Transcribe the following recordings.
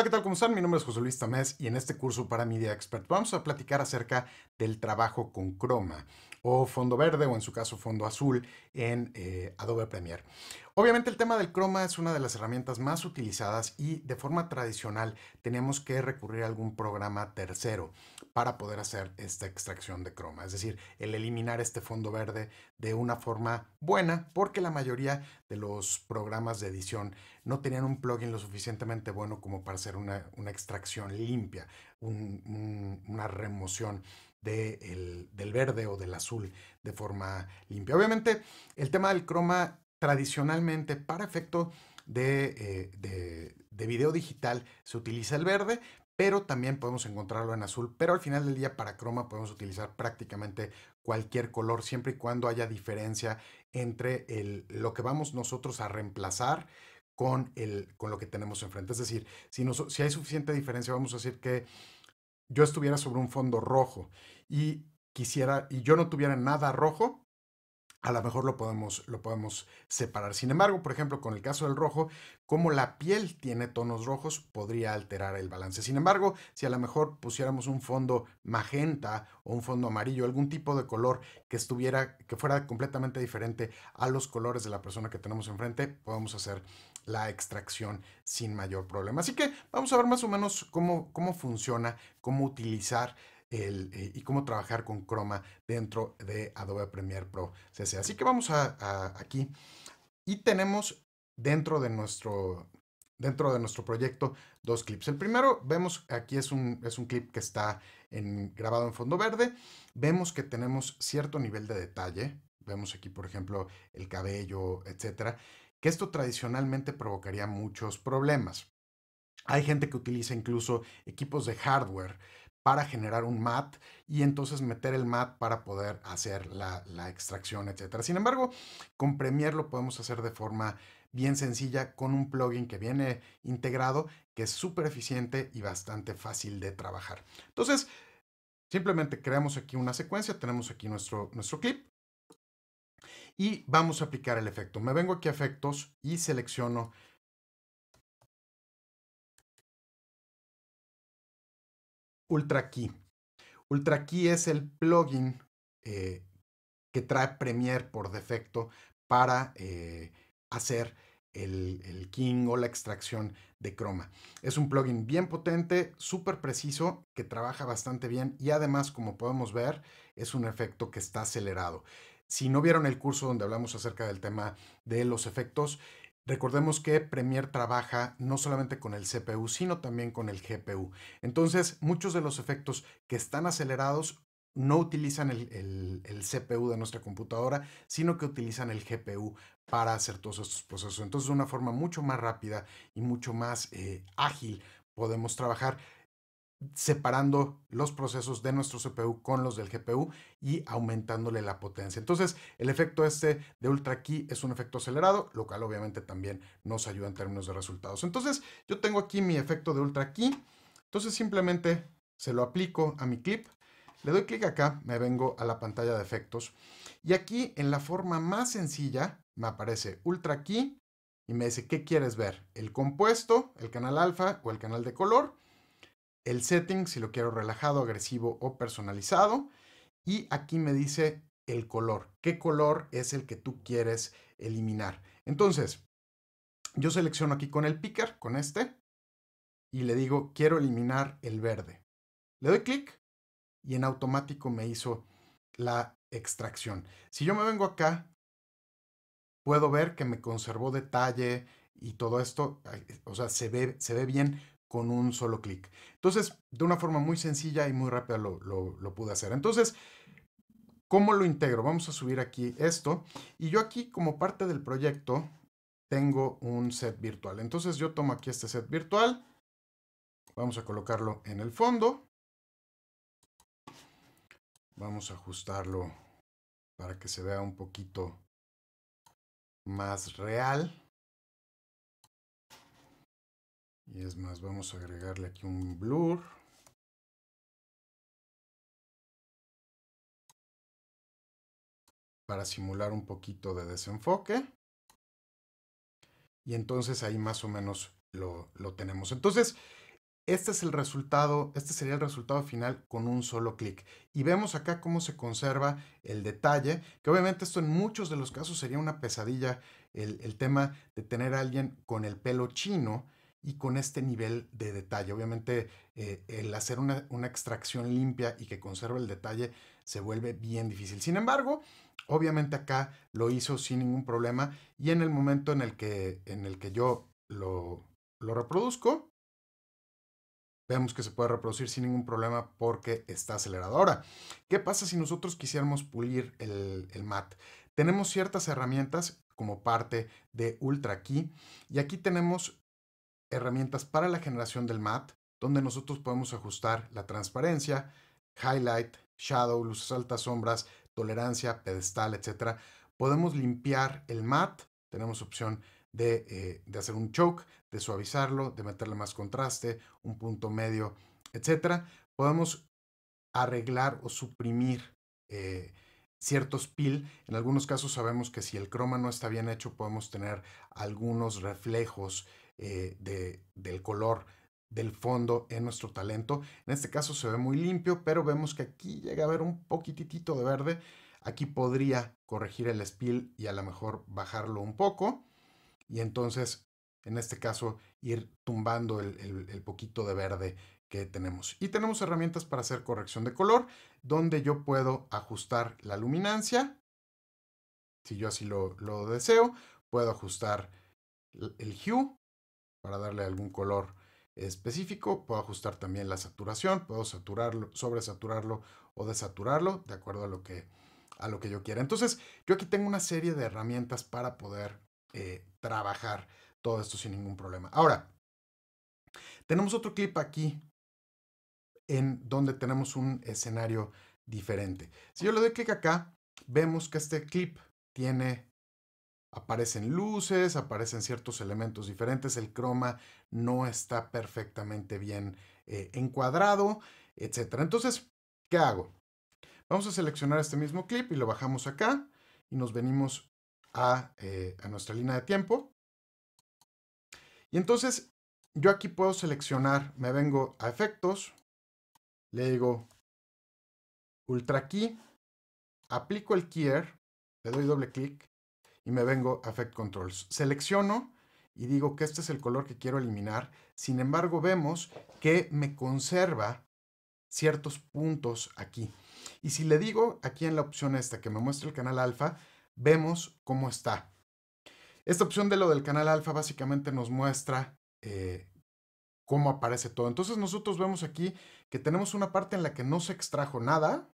Hola, ¿qué tal? ¿Cómo están? Mi nombre es José Luis Tamés y en este curso para Media Expert vamos a platicar acerca del trabajo con croma o fondo verde o en su caso fondo azul en eh, Adobe Premiere. Obviamente el tema del croma es una de las herramientas más utilizadas y de forma tradicional tenemos que recurrir a algún programa tercero para poder hacer esta extracción de croma, es decir, el eliminar este fondo verde de una forma buena porque la mayoría de los programas de edición no tenían un plugin lo suficientemente bueno como para hacer una, extracción limpia, una remoción del verde o del azul de forma limpia. Obviamente, el tema del croma tradicionalmente para efecto eh, de, video digital se utiliza el verde, pero también podemos encontrarlo en azul. Pero al final del día para croma podemos utilizar prácticamente cualquier color, siempre y cuando haya diferencia entre el, lo que vamos nosotros a reemplazar con, el, con lo que tenemos enfrente. Es decir, si, no si hay suficiente diferencia, vamos a decir que yo estuviera sobre un fondo rojo y quisiera y yo no tuviera nada rojo, a lo mejor lo podemos, lo podemos separar. Sin embargo, por ejemplo, con el caso del rojo, como la piel tiene tonos rojos, podría alterar el balance. Sin embargo, si a lo mejor pusiéramos un fondo magenta o un fondo amarillo, algún tipo de color que estuviera, que fuera completamente diferente a los colores de la persona que tenemos enfrente, podemos hacer la extracción sin mayor problema. Así que vamos a ver más o menos cómo, cómo funciona, cómo utilizar eh, y cómo trabajar con Chroma dentro de Adobe Premiere Pro CC. Así que vamos a, aquí y tenemos dentro de nuestro dentro de nuestro proyecto dos clips. El primero vemos aquí es un, es un clip que está grabado en fondo verde. Vemos que tenemos cierto nivel de detalle. Vemos aquí, por ejemplo, el cabello, etcétera, que esto tradicionalmente provocaría muchos problemas. Hay gente que utiliza incluso equipos de hardware para generar un mat y entonces meter el mat para poder hacer la, extracción, etc. Sin embargo, con Premiere lo podemos hacer de forma bien sencilla con un plugin que viene integrado, que es súper eficiente y bastante fácil de trabajar. Entonces, simplemente creamos aquí una secuencia, tenemos aquí nuestro, nuestro clip y vamos a aplicar el efecto. Me vengo aquí a efectos y selecciono UltraKey. UltraKey es el plugin eh, que trae Premiere por defecto para eh, hacer el, el king o la extracción de croma. Es un plugin bien potente, súper preciso, que trabaja bastante bien y además, como podemos ver, es un efecto que está acelerado. Si no vieron el curso donde hablamos acerca del tema de los efectos, Recordemos que Premiere trabaja no solamente con el CPU, sino también con el GPU. Entonces, muchos de los efectos que están acelerados no utilizan el, CPU de nuestra computadora, sino que utilizan el GPU para hacer todos estos procesos. Entonces, de una forma mucho más rápida y mucho más eh, ágil podemos trabajar separando los procesos de nuestro CPU con los del GPU y aumentándole la potencia. Entonces, el efecto este de Ultra Key es un efecto acelerado, lo cual obviamente también nos ayuda en términos de resultados. Entonces, yo tengo aquí mi efecto de Ultra Key. Entonces, simplemente se lo aplico a mi clip. Le doy clic acá, me vengo a la pantalla de efectos. Y aquí, en la forma más sencilla, me aparece Ultra Key y me dice, ¿qué quieres ver? ¿El compuesto, el canal alfa o el canal de color? el setting, si lo quiero relajado, agresivo o personalizado. Y aquí me dice el color, qué color es el que tú quieres eliminar. Entonces, yo selecciono aquí con el picker, con este, y le digo, quiero eliminar el verde. Le doy clic y en automático me hizo la extracción. Si yo me vengo acá, puedo ver que me conservó detalle y todo esto, o sea, se ve, se ve bien, con un solo clic. Entonces, de una forma muy sencilla y muy rápida lo, pude hacer. Entonces, ¿cómo lo integro? Vamos a subir aquí esto. Y yo aquí, como parte del proyecto, tengo un set virtual. Entonces, yo tomo aquí este set virtual. Vamos a colocarlo en el fondo. Vamos a ajustarlo para que se vea un poquito más real y es más vamos a agregarle aquí un blur para simular un poquito de desenfoque y entonces ahí más o menos lo, tenemos entonces este es el resultado, este sería el resultado final con un solo clic. Y vemos acá cómo se conserva el detalle, que obviamente esto en muchos de los casos sería una pesadilla, el, el tema de tener a alguien con el pelo chino y con este nivel de detalle. Obviamente eh, el hacer una, extracción limpia y que conserve el detalle se vuelve bien difícil. Sin embargo, obviamente acá lo hizo sin ningún problema y en el momento en el que, en el que yo lo, lo reproduzco, vemos que se puede reproducir sin ningún problema porque está aceleradora ¿qué pasa si nosotros quisiéramos pulir el, el mat? Tenemos ciertas herramientas como parte de Ultra Key y aquí tenemos herramientas para la generación del mat, donde nosotros podemos ajustar la transparencia, highlight, shadow, luces altas, sombras, tolerancia, pedestal, etc. Podemos limpiar el mat, tenemos opción eh, de, hacer un choke, de suavizarlo, de meterle más contraste, un punto medio, etc. Podemos arreglar o suprimir eh, ciertos peel. En algunos casos sabemos que si el croma no está bien hecho podemos tener algunos reflejos eh, del color del fondo en nuestro talento. En este caso se ve muy limpio, pero vemos que aquí llega a haber un poquitito de verde. Aquí podría corregir el spill y a lo mejor bajarlo un poco. Y entonces, en este caso, ir tumbando el, poquito de verde que tenemos. Y tenemos herramientas para hacer corrección de color, donde yo puedo ajustar la luminancia, si yo así lo deseo, puedo ajustar el hue, para darle algún color específico. Puedo ajustar también la saturación, puedo saturarlo, sobresaturarlo o desaturarlo de acuerdo a lo que, a lo que yo quiera. Entonces, yo aquí tengo una serie de herramientas para poder eh, trabajar todo esto sin ningún problema. Ahora, tenemos otro clip aquí en donde tenemos un escenario diferente. Si yo le doy clic acá, vemos que este clip tiene aparecen luces, aparecen ciertos elementos diferentes, el croma no está perfectamente bien eh, encuadrado, etc. Entonces, ¿qué hago? Vamos a seleccionar este mismo clip y lo bajamos acá y nos venimos a, eh, a nuestra línea de tiempo. Y entonces yo aquí puedo seleccionar, me vengo a efectos, le digo ultra key, aplico el keyer, le doy doble clic y me vengo a Effect Controls. Selecciono y digo que este es el color que quiero eliminar. Sin embargo, vemos que me conserva ciertos puntos aquí. Y si le digo aquí en la opción esta que me muestra el canal alfa, vemos cómo está. Esta opción de lo del canal alfa básicamente nos muestra eh, cómo aparece todo. Entonces nosotros vemos aquí que tenemos una parte en la que no se extrajo nada,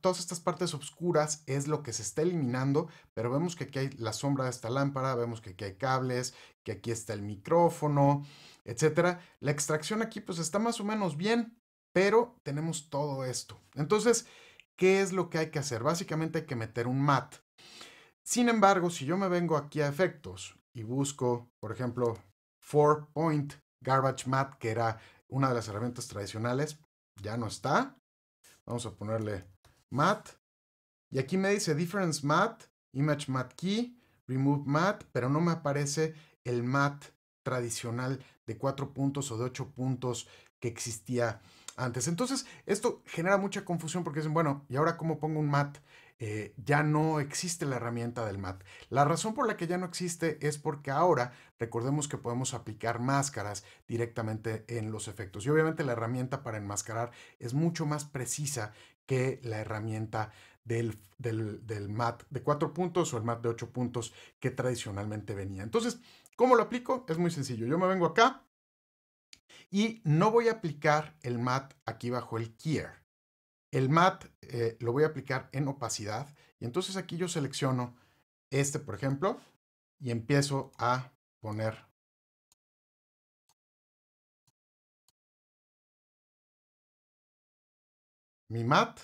todas estas partes oscuras es lo que se está eliminando, pero vemos que aquí hay la sombra de esta lámpara, vemos que aquí hay cables, que aquí está el micrófono, etc. La extracción aquí pues está más o menos bien, pero tenemos todo esto. Entonces, ¿qué es lo que hay que hacer? Básicamente hay que meter un mat. Sin embargo, si yo me vengo aquí a efectos y busco, por ejemplo, 4-point garbage mat, que era una de las herramientas tradicionales, ya no está. Vamos a ponerle mat. Y aquí me dice difference mat, image mat key, remove mat, pero no me aparece el mat tradicional de cuatro puntos o de ocho puntos que existía antes. Entonces, esto genera mucha confusión porque dicen, bueno, ¿y ahora cómo pongo un mat? Eh, ya no existe la herramienta del mat. La razón por la que ya no existe es porque ahora recordemos que podemos aplicar máscaras directamente en los efectos. Y obviamente la herramienta para enmascarar es mucho más precisa que la herramienta del, MAT de cuatro puntos o el MAT de ocho puntos que tradicionalmente venía. Entonces, ¿cómo lo aplico? Es muy sencillo. Yo me vengo acá y no voy a aplicar el MAT aquí bajo el Kier. El MAT eh, lo voy a aplicar en opacidad y entonces aquí yo selecciono este, por ejemplo, y empiezo a poner mi mat.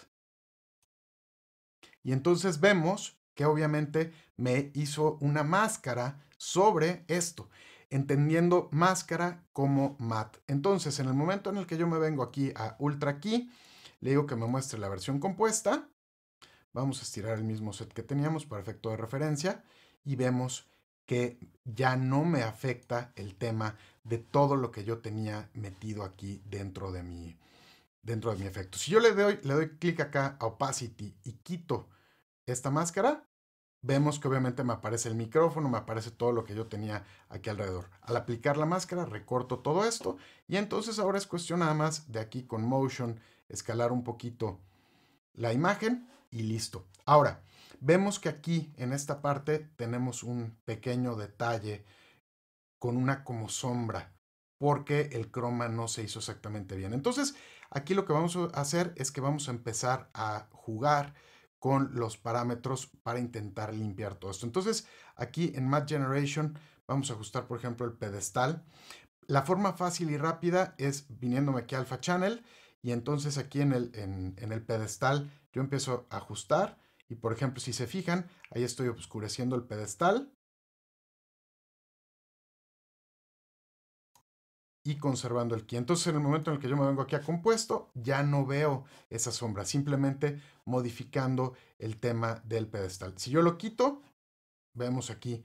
Y entonces vemos que obviamente me hizo una máscara sobre esto, entendiendo máscara como mat. Entonces, en el momento en el que yo me vengo aquí a ultra key, le digo que me muestre la versión compuesta. Vamos a estirar el mismo set que teníamos para efecto de referencia y vemos que ya no me afecta el tema de todo lo que yo tenía metido aquí dentro de mi, dentro de mi efecto. Si yo le doy, le doy clic acá a Opacity y quito esta máscara, vemos que obviamente me aparece el micrófono, me aparece todo lo que yo tenía aquí alrededor. Al aplicar la máscara recorto todo esto y entonces ahora es cuestión nada más de aquí con Motion escalar un poquito la imagen y listo. Ahora, vemos que aquí en esta parte tenemos un pequeño detalle con una como sombra porque el croma no se hizo exactamente bien. Entonces, Aquí lo que vamos a hacer es que vamos a empezar a jugar con los parámetros para intentar limpiar todo esto. Entonces, aquí en Mat Generation vamos a ajustar, por ejemplo, el pedestal. La forma fácil y rápida es viniéndome aquí a Alpha Channel y entonces aquí en el, en, en el pedestal yo empiezo a ajustar y, por ejemplo, si se fijan, ahí estoy oscureciendo el pedestal y conservando el key, Entonces, en el momento en el que yo me vengo aquí a compuesto, ya no veo esa sombra, simplemente modificando el tema del pedestal. Si yo lo quito, vemos aquí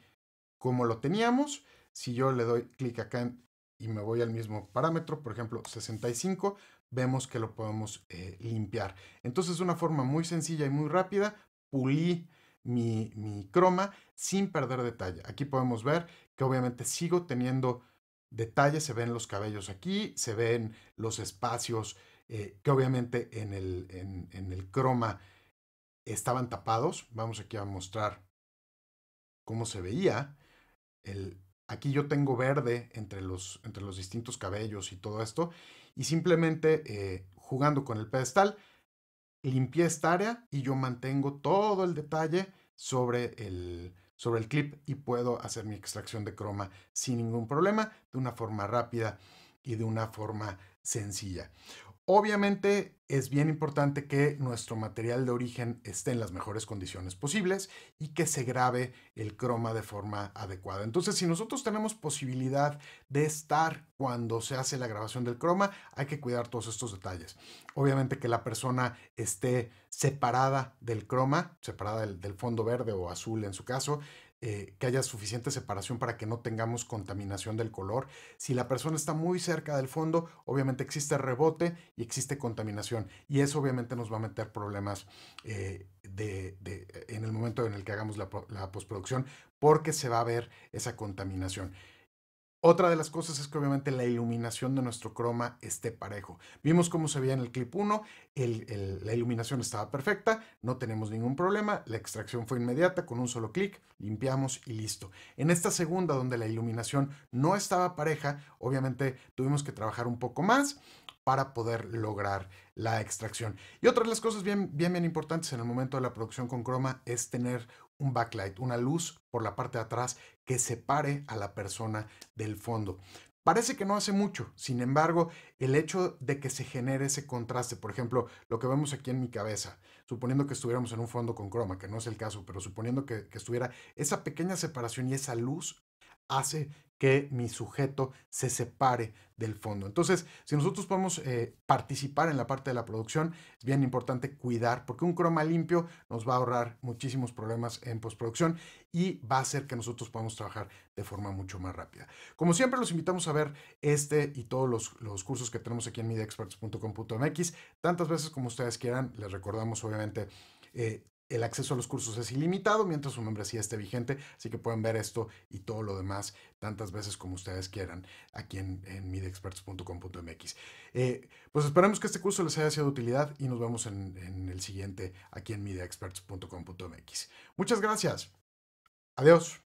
cómo lo teníamos. Si yo le doy clic acá y me voy al mismo parámetro, por ejemplo, 65, vemos que lo podemos eh, limpiar. Entonces, de una forma muy sencilla y muy rápida. Pulí mi, mi croma sin perder detalle. Aquí podemos ver que obviamente sigo teniendo detalles, se ven los cabellos aquí, se ven los espacios eh, que obviamente en el, croma estaban tapados. Vamos aquí a mostrar cómo se veía. aquí yo tengo verde entre los, entre los distintos cabellos y todo esto. Y simplemente eh, jugando con el pedestal, limpié esta área y yo mantengo todo el detalle sobre el, sobre el clip y puedo hacer mi extracción de croma sin ningún problema, de una forma rápida y de una forma sencilla. Obviamente es bien importante que nuestro material de origen esté en las mejores condiciones posibles y que se grabe el croma de forma adecuada. Entonces, si nosotros tenemos posibilidad de estar cuando se hace la grabación del croma, hay que cuidar todos estos detalles. Obviamente que la persona esté separada del croma, separada del, del fondo verde o azul en su caso, eh, que haya suficiente separación para que no tengamos contaminación del color. Si la persona está muy cerca del fondo, obviamente existe rebote y existe contaminación. Y eso obviamente nos va a meter problemas eh, de, en el momento en el que hagamos la postproducción, porque se va a ver esa contaminación. Otra de las cosas es que obviamente la iluminación de nuestro croma esté parejo. Vimos cómo se veía en el clip 1, la iluminación estaba perfecta, no tenemos ningún problema, la extracción fue inmediata con un solo clic, limpiamos y listo. En esta segunda donde la iluminación no estaba pareja, obviamente tuvimos que trabajar un poco más para poder lograr la extracción. Y otra de las cosas bien, bien, bien importantes en el momento de la producción con croma es tener un backlight, una luz por la parte de atrás que separe a la persona del fondo. Parece que no hace mucho, sin embargo, el hecho de que se genere ese contraste, por ejemplo, lo que vemos aquí en mi cabeza, suponiendo que estuviéramos en un fondo con croma, que no es el caso, pero suponiendo que, estuviera esa pequeña separación y esa luz hace que mi sujeto se separe del fondo. Entonces, si nosotros podemos eh, participar en la parte de la producción, es bien importante cuidar, porque un croma limpio nos va a ahorrar muchísimos problemas en postproducción y va a hacer que nosotros podamos trabajar de forma mucho más rápida. Como siempre, los invitamos a ver este y todos los, cursos que tenemos aquí en mediaexperts.com.mx, tantas veces como ustedes quieran. Les recordamos, obviamente, eh, el acceso a los cursos es ilimitado mientras su membresía esté vigente, así que pueden ver esto y todo lo demás tantas veces como ustedes quieran aquí en, en midexperts.com.mx. Eh, pues esperamos que este curso les haya sido de utilidad y nos vemos en, el siguiente aquí en midexperts.com.mx. Muchas gracias. Adiós.